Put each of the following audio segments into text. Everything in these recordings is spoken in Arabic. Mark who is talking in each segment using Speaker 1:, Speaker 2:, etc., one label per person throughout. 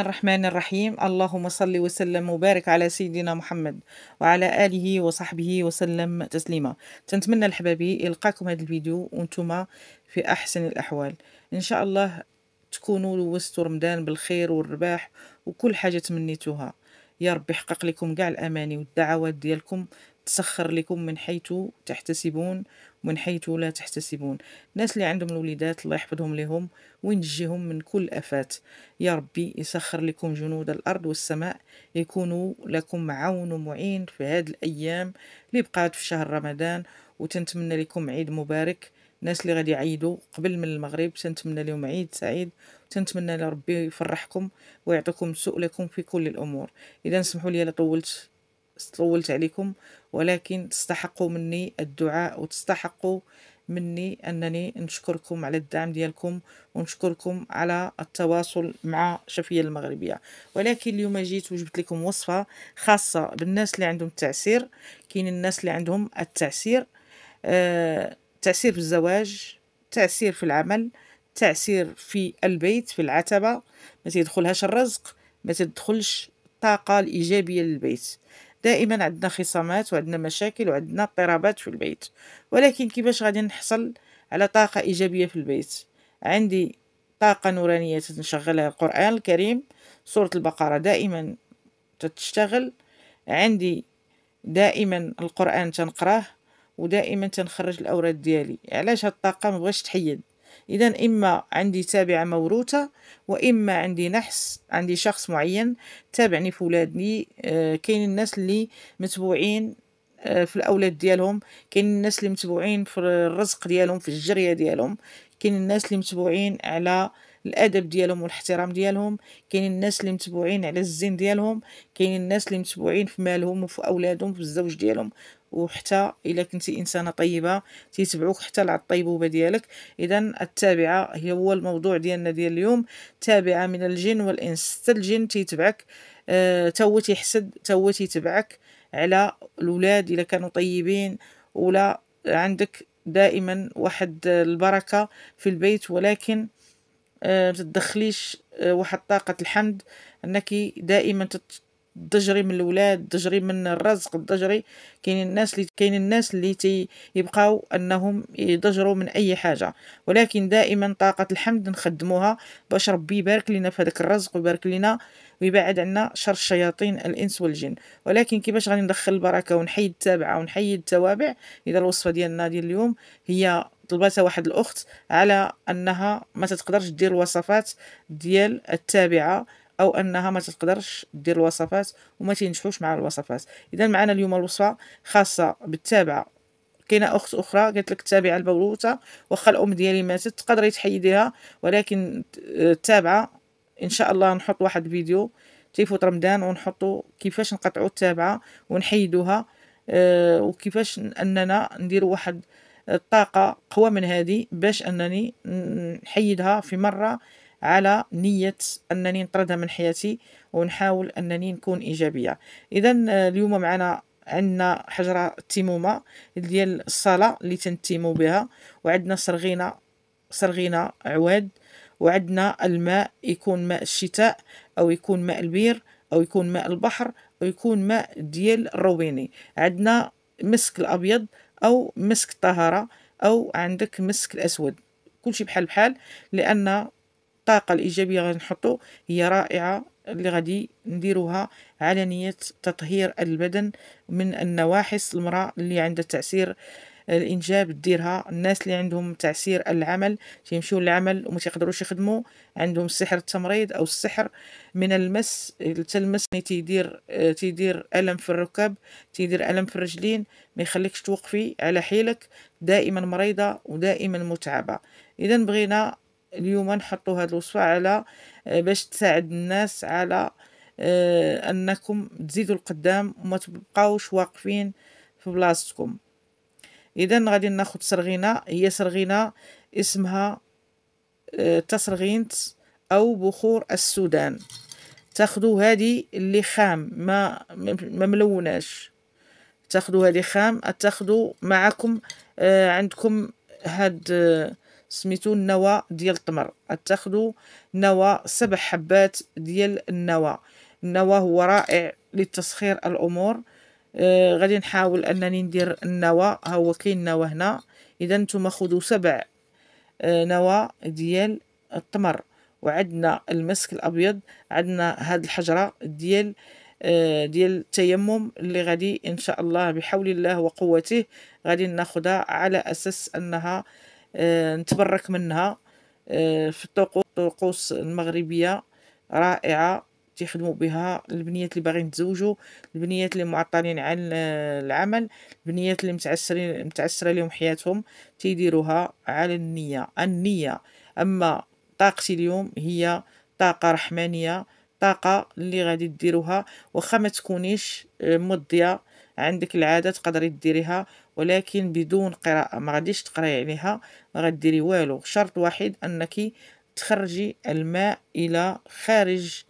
Speaker 1: الرحمن الرحيم اللهم صل وسلم وبارك على سيدنا محمد وعلى اله وصحبه وسلم تسليما تنتمنى الحبابي يلقاكم هذا الفيديو وانتم في احسن الاحوال ان شاء الله تكونوا لوستوا رمضان بالخير والرباح وكل حاجه تمنيتوها يا رب يحقق لكم كاع الاماني والدعوات ديالكم تسخر لكم من حيث تحتسبون ومن حيث لا تحتسبون الناس اللي عندهم الوليدات الله يحفظهم لهم وينجيهم من كل افات يا ربي يسخر لكم جنود الارض والسماء يكونوا لكم عون ومعين في هذه الايام اللي بقات في شهر رمضان وتنتمنى لكم عيد مبارك الناس اللي غادي يعيدوا قبل من المغرب تنتمنى لهم عيد سعيد تنتمنى لربي يفرحكم ويعطيكم سؤلكم في كل الامور اذا سمحوا لي طولت طولت عليكم ولكن تستحقوا مني الدعاء وتستحقوا مني أنني نشكركم على الدعم ديالكم ونشكركم على التواصل مع شفية المغربية ولكن اليوم جيت وجبت لكم وصفة خاصة بالناس اللي عندهم التعسير كاين الناس اللي عندهم التعسير آه، تعسير في الزواج تعسير في العمل تعسير في البيت في العتبة ما تدخلهاش الرزق ما تدخلش الطاقة الإيجابية للبيت دائما عندنا خصامات وعندنا مشاكل وعندنا اضطرابات في البيت ولكن كيفاش غادي نحصل على طاقة إيجابية في البيت عندي طاقة نورانية تنشغلها القرآن الكريم سورة البقرة دائما تتشتغل عندي دائما القرآن تنقراه ودائما تنخرج الأوراد ديالي علاش هاد الطاقة مبغاش تحيد إذا إما عندي تابعة موروثة وإما عندي نحس عندي شخص معين تابعني في ولادي آه، كاين الناس اللي متبوعين آه، في الأولاد ديالهم كاين الناس اللي متبوعين في الرزق ديالهم في الجرية ديالهم كاين الناس اللي متبوعين على الادب ديالهم والاحترام ديالهم كاين الناس اللي متبوعين على الزين ديالهم كاين الناس اللي متبوعين في مالهم وفي اولادهم في الزوج ديالهم وحتى الا كنتي انسانه طيبه تيتبعوك حتى لعاد الطيبوبه ديالك اذا التابعه هي هو الموضوع ديالنا ديال اليوم تابعه من الجن والانس حتى الجن تيتبعك آه تا هو تيحسد تا هو تيتبعك على الاولاد الا كانوا طيبين ولا عندك دائما واحد البركه في البيت ولكن آه، ما تدخليش آه، واحد طاقه الحمد انك دائما الضجري من الاولاد الضجري من الرزق الضجري كاين الناس اللي كاين الناس اللي تيبقاو انهم يضجروا من اي حاجه ولكن دائما طاقه الحمد نخدموها باش ربي يبارك لنا في هذاك الرزق ويبارك لنا ويبعد عنا شر الشياطين الانس والجن ولكن كيفاش غادي ندخل البركه ونحيد التابعه ونحيد التوابع اذا الوصفه ديالنا ديال اليوم هي طلبتها واحد الاخت على انها ما تقدرش دير الوصفات ديال التابعه او انها ما تقدرش دير الوصفات وما تنجحوش مع الوصفات اذا معنا اليوم الوصفه خاصه بالتابعه كاينه اخت اخرى قالت لك التابعه البولوته واخا الام ديالي ماتت تقدري تحيديها ولكن التابعه ان شاء الله نحط واحد فيديو تيفوت رمضان ونحطو كيفاش نقطعو التابعه ونحيدوها آه، وكيفاش اننا ندير واحد الطاقه آه، قوى من هذه باش انني نحيدها في مره على نية أنني نطردها من حياتي ونحاول أنني نكون إيجابية إذا آه، اليوم معنا عندنا حجرة تيمومة ديال الصلاة اللي تنتيمو بها وعندنا سرغينة سرغينة عواد وعندنا الماء يكون ماء الشتاء أو يكون ماء البير أو يكون ماء البحر أو يكون ماء ديال الرويني عندنا مسك الأبيض أو مسك الطهارة أو عندك مسك الأسود كلشي بحال بحال لأن الطاقه الايجابيه غادي نحطو هي رائعه اللي غادي نديروها على نيه تطهير البدن من النواحس المراه اللي عندها تاثير الانجاب ديرها الناس اللي عندهم تعسير العمل تيمشيو للعمل وما تيقدروش يخدموا عندهم سحر التمريض او السحر من المس التلمس تيدير تيدير الم في الركاب تيدير الم في الرجلين ما يخليكش توقفي على حيلك دائما مريضه ودائما متعبه اذا بغينا اليوم نحطوا هاد الوصفه على آه، باش تساعد الناس على آه، انكم تزيدوا القدام وما تبقاوش واقفين في بلاصتكم اذا غادي ناخد سرغينه هي سرغينه اسمها آه، تسرغينت او بخور السودان تاخدو هادي اللي خام ما ما ملوناش تاخدو هادي خام تاخدو معكم عندكم هاد آه سميتو النوى ديال التمر اتاخذوا نوى سبع حبات ديال النوى النوى هو رائع لتسخير الامور آه غادي نحاول انني ندير النوى ها هو كاين النوى هنا اذا نتوما خذوا سبع آه نوى ديال التمر وعندنا المسك الابيض عندنا هاد الحجره ديال آه ديال التيمم اللي غادي ان شاء الله بحول الله وقوته غادي ناخدها على اساس انها آه، نتبرك منها آه، في الطقوس المغربيه رائعه تخدموا بها البنيات اللي باغيين يتزوجوا البنيات اللي معطلين عن آه، العمل البنيات اللي متعسرين متعسره لهم حياتهم تيديروها على النيه النيه اما طاقتي اليوم هي طاقه رحمانيه طاقه اللي غادي ديروها واخا ما تكونيش مضيه عندك العاده تقدري ديريها ولكن بدون قراءة ما غاديش تقراي عليها ما غديري والو شرط واحد انك تخرجي الماء الى خارج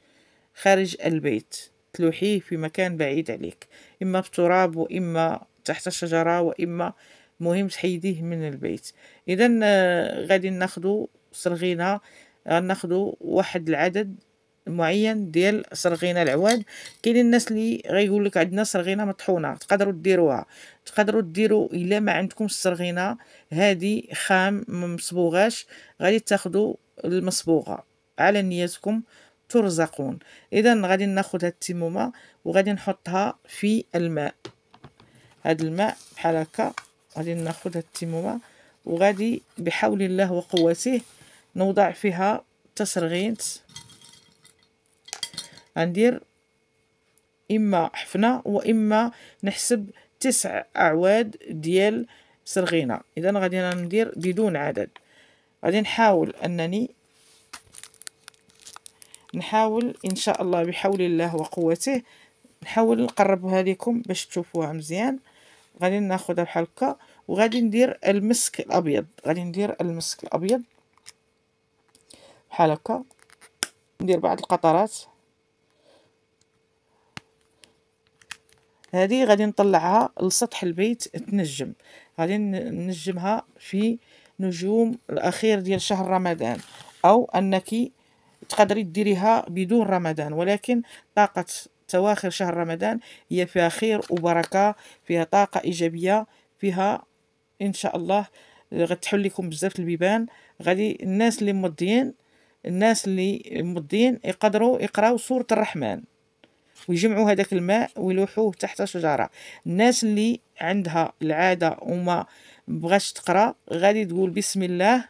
Speaker 1: خارج البيت تلوحيه في مكان بعيد عليك اما في تراب واما تحت شجرة واما مهم تحيديه من البيت اذا آه، غادي ناخدو صرغينا غناخدو واحد العدد معين ديال صرغينه العواد كاينين الناس اللي غيقول لك عندنا صرغينه مطحونه تقدروا ديروها تقدروا ديروا الا ما عندكمش الصرغينه هذه خام ما مصبوغاش غادي تاخذوا المصبوغه على نيتكم ترزقون اذا غادي ناخذ هاد التيمومه وغادي نحطها في الماء هاد الماء بحال هكا غادي ناخذ هاد التيمومه وغادي بحول الله وقوته نوضع فيها تسرغينت غندير إما حفنة وإما نحسب تسع أعواد ديال سرغينة إذا غادي ندير بدون عدد غادي نحاول أنني نحاول إن شاء الله بحول الله وقوته نحاول نقربها لكم باش تشوفوها مزيان غادي ناخدها بحال هكا وغادي ندير المسك الابيض غادي ندير المسك الابيض بحال هكا ندير بعض القطرات هذه غادي نطلعها لسطح البيت تنجم غادي ننجمها في نجوم الاخير ديال شهر رمضان او انك تقدري ديريها بدون رمضان ولكن طاقة تواخر شهر رمضان هي فيها خير وبركة فيها طاقة إيجابية فيها إن شاء الله غتحل لكم بزاف البيبان غادي الناس اللي مضيين الناس اللي مضيين يقدروا يقراو سورة الرحمن ويجمعوا هذاك الماء ويلوحوه تحت شجره الناس اللي عندها العاده وما بغاش تقرا غادي تقول بسم الله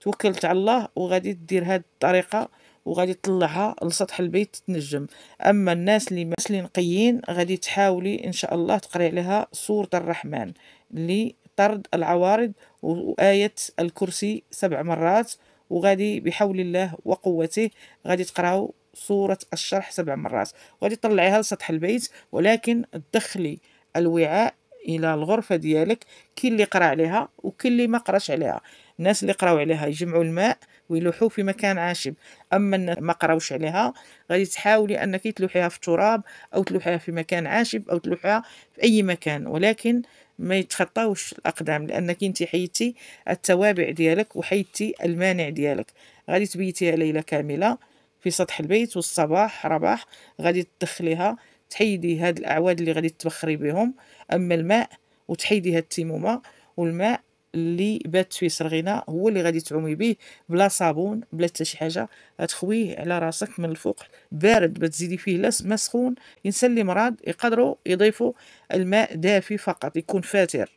Speaker 1: توكلت على الله وغادي دير هذه الطريقه وغادي تطلعها لسطح البيت تنجم اما الناس اللي مسلين نقيين غادي تحاولي ان شاء الله تقري عليها سوره الرحمن لطرد العوارض وايه الكرسي سبع مرات وغادي بحول الله وقوته غادي تقراو صورة الشرح سبع مرات وغادي تطلعيها لسطح البيت ولكن تدخلي الوعاء الى الغرفه ديالك كاين اللي قرا عليها وكاين اللي ما قراش عليها الناس اللي قراو عليها يجمعوا الماء ويلوحوه في مكان عاشب اما الناس ما قراوش عليها غادي تحاولي انك تلوحيها في التراب او تلوحيها في مكان عاشب او تلوحيها في اي مكان ولكن ما يتخطاوش الاقدام لانك انت حيدتي التوابع ديالك وحيدتي المانع ديالك غادي تبيتيها ليله كامله في سطح البيت والصباح رباح غادي تدخليها تحيدي هاد الاعواد اللي غادي تبخري بهم اما الماء وتحيدي هاد التيمومه والماء اللي بات فيه سرغينه هو اللي غادي تعومي به بلا صابون بلا حتى شي حاجه غتخويه على راسك من الفوق بارد بتزيدي فيه لا ما سخون الانسان اللي مراد يقدروا يضيفوا الماء دافي فقط يكون فاتر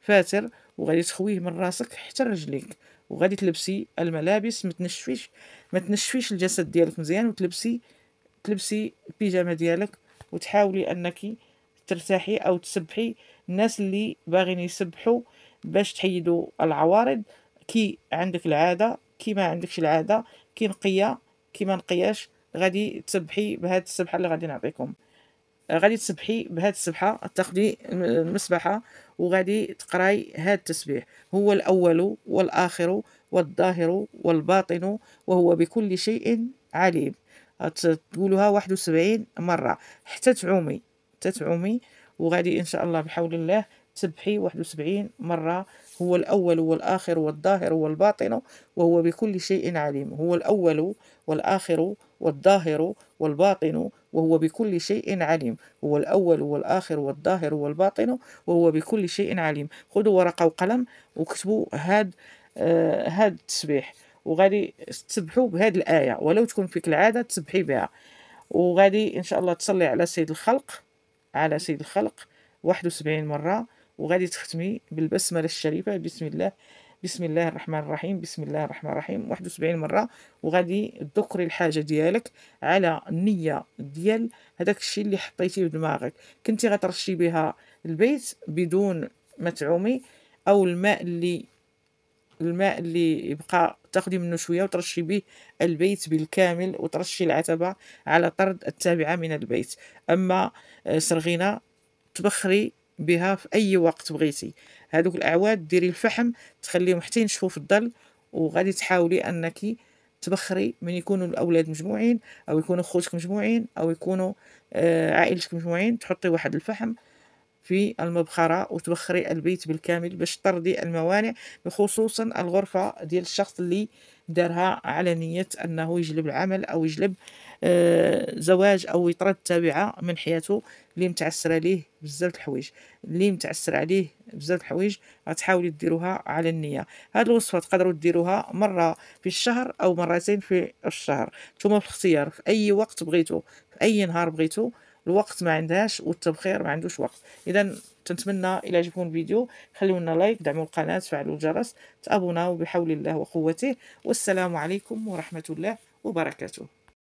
Speaker 1: فاتر وغادي تخويه من راسك حتى رجليك وغادي تلبسي الملابس ما تنشفيش ما تنشفيش الجسد ديالك مزيان وتلبسي تلبسي البيجامه ديالك وتحاولي انك ترتاحي او تسبحي الناس اللي باغيين يسبحوا باش تحيدوا العوارض كي عندك العاده كي ما عندكش العاده كي نقيه كي ما نقياش غادي تسبحي بهاد السبحه اللي غادي نعطيكم غادي تسبحي بهاد السبحه تاخدي المسبحه وغادي تقراي هاد التسبيح هو الاول والاخر والظاهر والباطن وهو بكل شيء عليم واحد 71 مره حتى تعومي حتى تعومي وغادي ان شاء الله بحول الله تسبحي 71 مره هو الاول والاخر والظاهر والباطن وهو بكل شيء عليم هو الاول والاخر والظاهر والباطن وهو بكل شيء عليم هو الأول والآخر والظاهر والباطن وهو بكل شيء عليم خذوا ورقة وقلم وكتبوا هاد آه هاد التسبيح وغادي تسبحوا بهاد الآية ولو تكون فيك العادة تسبحي بها وغادي إن شاء الله تصلي على سيد الخلق على سيد الخلق واحد وسبعين مرة وغادي تختمي بالبسملة الشريفة بسم الله بسم الله الرحمن الرحيم بسم الله الرحمن الرحيم 71 مره وغادي تذكري الحاجه ديالك على النيه ديال هذاك الشيء اللي حطيتيه في دماغك كنتي غترشي بها البيت بدون ما تعومي او الماء اللي الماء اللي يبقى تاخدي منه شويه وترشي به البيت بالكامل وترشي العتبه على طرد التابعه من البيت اما آه، سرغينه تبخري بها في اي وقت بغيتي هذوك الاعواد ديري الفحم تخليهم حتى ينشفوا في الظل وغادي تحاولي انك تبخري من يكونوا الاولاد مجموعين او يكونوا خوتك مجموعين او يكونوا آه، عائلتك مجموعين تحطي واحد الفحم في المبخرة وتبخري البيت بالكامل باش طردي الموانع بخصوصا الغرفة ديال الشخص اللي دارها على نية أنه يجلب العمل أو يجلب آه، زواج أو يطرد تابعة من حياته اللي متعسرة ليه بزاف الحوايج اللي متعسر عليه بزاف الحوايج غتحاولي ديروها على النية هاد الوصفة تقدروا ديروها مرة في الشهر أو مرتين في الشهر نتوما في اختيار في أي وقت بغيتو في أي نهار بغيتو الوقت ما عندهاش والتبخير ما عندوش وقت اذا تنتمنى الى عجبكم الفيديو خليو لنا لايك دعموا القناه فعلوا الجرس تابوناو بحول الله وقوته والسلام عليكم ورحمه الله وبركاته